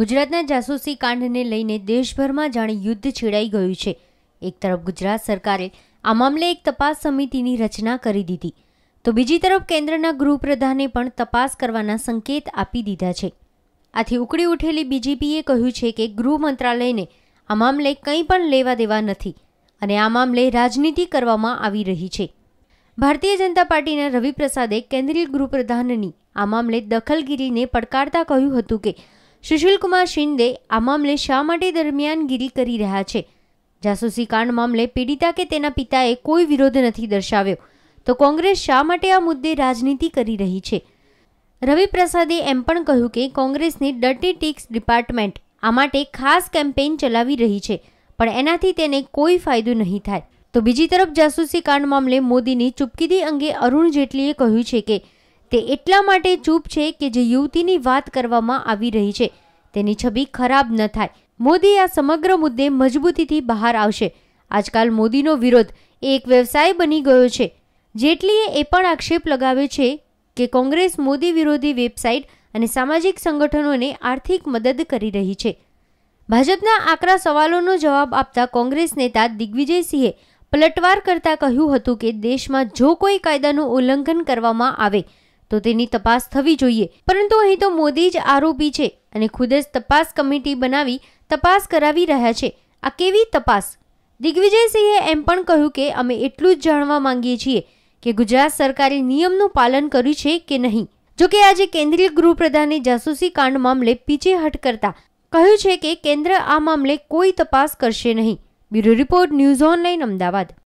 ગુજરાતના જાસૂસી કાંડને લઈને દેશભરમાં જાણે યુદ્ધ છેડાઈ ગયું છે એક તરફ ગુજરાત સરકારે આ મામલે એક તપાસ સમિતિની રચના કરી દીધી તો બીજી તરફ કેન્દ્રના ગૃહપ્રધાને પણ તપાસ કરવાના સંકેત આપી દીધા છે આથી ઉકળી ઉઠેલી બીજેપીએ કહ્યું છે કે ગૃહ મંત્રાલયને આ મામલે કંઈ પણ લેવા દેવા નથી અને આ મામલે રાજનીતિ કરવામાં આવી રહી છે ભારતીય જનતા પાર્ટીના રવિપ્રસાદે કેન્દ્રીય ગૃહપ્રધાનની આ મામલે દખલગીરીને પડકારતા કહ્યું હતું કે સુશીલકુમાર શિંદે આ મામલે શા માટે દરમિયાનગીરી કરી રહ્યા છે જાસૂસી કાંડ મામલે પીડિતા કે તેના પિતાએ કોઈ વિરોધ નથી દર્શાવ્યો તો કોંગ્રેસ શા માટે આ મુદ્દે રાજનીતિ કરી રહી છે રવિ પ્રસાદે એમ પણ કહ્યું કે કોંગ્રેસની ડર્ટી ટીક્સ ડિપાર્ટમેન્ટ આ માટે ખાસ કેમ્પેઇન ચલાવી રહી છે પણ એનાથી તેને કોઈ ફાયદો નહીં થાય તો બીજી તરફ જાસૂસી કાંડ મામલે મોદીની ચૂપકીદી અંગે અરુણ જેટલીએ કહ્યું છે કે તે એટલા માટે ચૂપ છે કે જે યુવતીની વાત કરવામાં આવી રહી છે તેની છબી ખરાબ ન થાય મોદી આ સમગ્ર મુદ્દે મજબૂતીથી બહાર આવશે આજકાલ મોદીનો વિરોધ એક વ્યવસાય બની ગયો છે જેટલીએ એ પણ આક્ષેપ લગાવ્યો છે કે કોંગ્રેસ મોદી વિરોધી વેબસાઇટ અને સામાજિક સંગઠનોને આર્થિક મદદ કરી રહી છે ભાજપના આકરા સવાલોનો જવાબ આપતા કોંગ્રેસ નેતા દિગ્વિજયસિંહે પલટવાર કરતા કહ્યું હતું કે દેશમાં જો કોઈ કાયદાનું ઉલ્લંઘન કરવામાં આવે તો તેની તપાસ થવી જોઈએ પરંતુ અહીં તો મોદી જ આરોપી છે અને ખુદ જ તપાસ કમિટી બનાવી તપાસ કરાવી રહ્યા છે આ કેવી તપાસ દિગ્વિજયસિંહે એમ પણ કહ્યું કે અમે એટલું જ જાણવા માંગીએ છીએ કે ગુજરાત સરકારે નિયમનું પાલન કર્યું છે કે નહીં જોકે આજે કેન્દ્રીય ગૃહપ્રધાને જાસૂસી કાંડ મામલે પીછેહટ કરતા કહ્યું છે કે કેન્દ્ર આ મામલે કોઈ તપાસ કરશે નહીં bureau report news online Ahmedabad